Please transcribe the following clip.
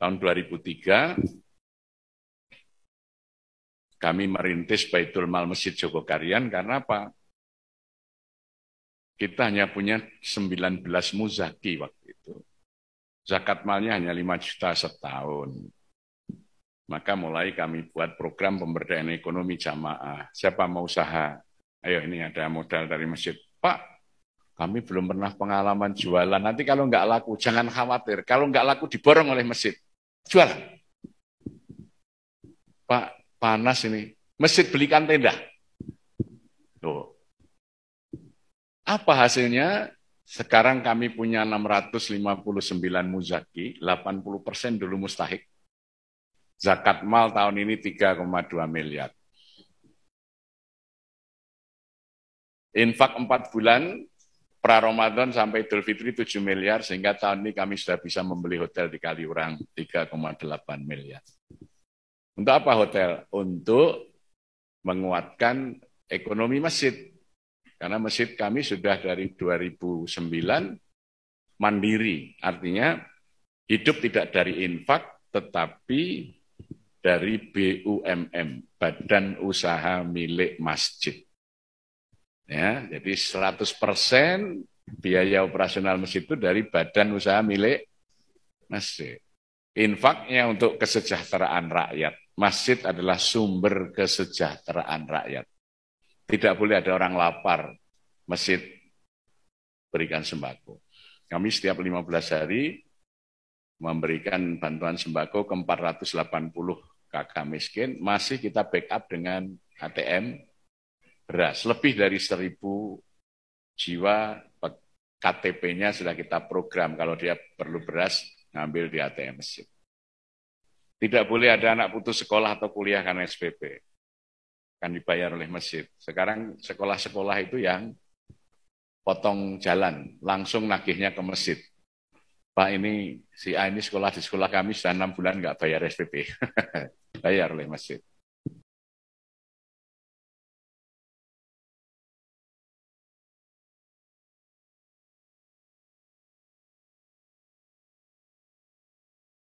tahun 2003 kami merintis Baitul Mal Masjid Jogokarian karena apa? Kita hanya punya 19 muzaki waktu itu. Zakat malnya hanya 5 juta setahun. Maka mulai kami buat program pemberdayaan ekonomi jamaah. Siapa mau usaha? Ayo ini ada modal dari masjid. Pak, kami belum pernah pengalaman jualan. Nanti kalau nggak laku, jangan khawatir. Kalau nggak laku, diborong oleh masjid. Jualan. Pak, panas ini. Masjid belikan tenda. Tuh. Apa hasilnya? Sekarang kami punya 659 muzaki, 80 persen dulu mustahik. Zakat mal tahun ini 3,2 miliar. Infak 4 bulan pra Ramadan sampai Idul Fitri 7 miliar sehingga tahun ini kami sudah bisa membeli hotel di Kaliurang 3,8 miliar. Untuk apa hotel? Untuk menguatkan ekonomi masjid. Karena masjid kami sudah dari 2009 mandiri, artinya hidup tidak dari infak tetapi dari BUMM, Badan Usaha Milik Masjid. Ya, jadi 100% biaya operasional masjid itu dari badan usaha milik masjid. Infaknya untuk kesejahteraan rakyat. Masjid adalah sumber kesejahteraan rakyat. Tidak boleh ada orang lapar. Masjid berikan sembako. Kami setiap 15 hari memberikan bantuan sembako ke 480 kakak miskin, masih kita backup dengan ATM beras. Lebih dari seribu jiwa KTP-nya sudah kita program. Kalau dia perlu beras, ngambil di ATM mesin. Tidak boleh ada anak putus sekolah atau kuliah karena SPP. Kan dibayar oleh masjid. Sekarang sekolah-sekolah itu yang potong jalan, langsung nagihnya ke masjid. Pak ini si A ini sekolah di sekolah kami sudah enam bulan nggak bayar SPP, bayar oleh masjid.